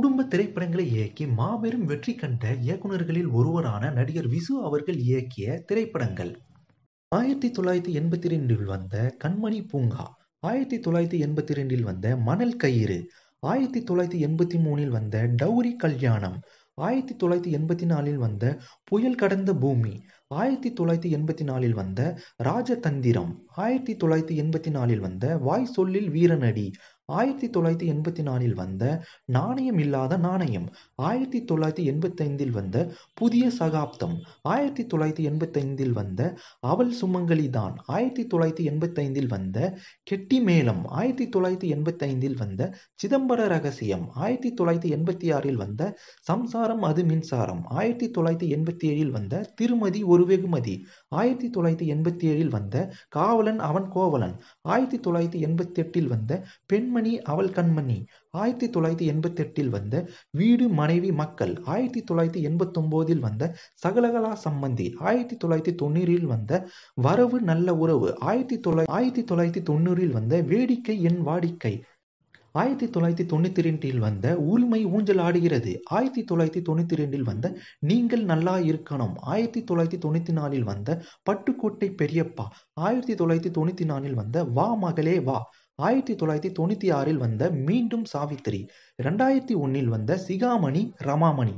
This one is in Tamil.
குடும்ப திரைப்படங்களை இயக்கி மாபெரும் வெற்றி கண்ட இயக்குநர்களில் ஒருவரான நடிகர் விசு அவர்கள் இயக்கிய திரைப்படங்கள் ஆயிரத்தி தொள்ளாயிரத்தி எண்பத்தி ரெண்டில் வந்த கண்மணி பூங்கா ஆயிரத்தி தொள்ளாயிரத்தி எண்பத்தி ரெண்டில் வந்த மணல் கயிறு ஆயிரத்தி தொள்ளாயிரத்தி எண்பத்தி மூணில் வந்த டௌரி கல்யாணம் ஆயிரத்தி தொள்ளாயிரத்தி எண்பத்தி நாலில் வந்த புயல் கடந்த பூமி ஆயிரத்தி தொள்ளாயிரத்தி எண்பத்தி நாலில் வந்த ராஜதந்திரம் ஆயிரத்தி தொள்ளாயிரத்தி எண்பத்தி நாலில் வந்த வாய் சொல்லில் வீரநடி ஆயிரத்தி தொள்ளாயிரத்தி எண்பத்தி நாலில் வந்த நாணயம் இல்லாத நாணயம் ஆயிரத்தி தொள்ளாயிரத்தி எண்பத்தைந்தில் வந்த புதிய சகாப்தம் ஆயிரத்தி தொள்ளாயிரத்தி எண்பத்தைந்தில் வந்த அவள் சுமங்கலிதான் ஆயிரத்தி தொள்ளாயிரத்தி எண்பத்தைந்தில் வந்த கெட்டி மேளம் ஆயிரத்தி தொள்ளாயிரத்தி எண்பத்தைந்தில் வந்த சிதம்பர ரகசியம் ஆயிரத்தி தொள்ளாயிரத்தி எண்பத்தி ஆறில் வந்த சம்சாரம் அது மின்சாரம் ஆயிரத்தி தொள்ளாயிரத்தி எண்பத்தி ஏழில் வந்த திருமதி ஒரு ஒரு வெகுமதி ஆயிரத்தி தொள்ளாயிரத்தி எண்பத்தி ஏழில் வந்த காவலன் அவன் கோவலன் ஆயிரத்தி தொள்ளாயிரத்தி எண்பத்தி எட்டில் வந்த பெண்மணி அவள் கண்மணி ஆயிரத்தி தொள்ளாயிரத்தி எண்பத்தி எட்டில் வந்த வீடு மனைவி மக்கள் ஆயிரத்தி தொள்ளாயிரத்தி எண்பத்தொம்போதில் வந்த சகலகலா சம்பந்தி ஆயிரத்தி தொள்ளாயிரத்தி தொண்ணூறில் வந்த வரவு நல்ல உறவு ஆயிரத்தி தொள்ளாயிரத்தி ஆயிரத்தி தொள்ளாயிரத்தி தொண்ணூறில் வந்த வேடிக்கை என் வாடிக்கை ஆயிரத்தி தொள்ளாயிரத்தி தொண்ணூற்றி ரெண்டில் வந்த ஊழ்மை ஊஞ்சல் ஆடுகிறது ஆயிரத்தி தொள்ளாயிரத்தி தொண்ணூற்றி ரெண்டில் வந்த நீங்கள் நல்லா இருக்கணும் ஆயிரத்தி தொள்ளாயிரத்தி தொண்ணூற்றி நாலில் வந்த பட்டுக்கோட்டை பெரியப்பா ஆயிரத்தி தொள்ளாயிரத்தி தொண்ணூற்றி நாலில் வந்த வா மகளே வா ஆயிரத்தி தொள்ளாயிரத்தி தொண்ணூற்றி ஆறில் வந்த மீண்டும் சாவித்திரி ரெண்டாயிரத்தி ஒன்னில் வந்த சிகாமணி ரமாமணி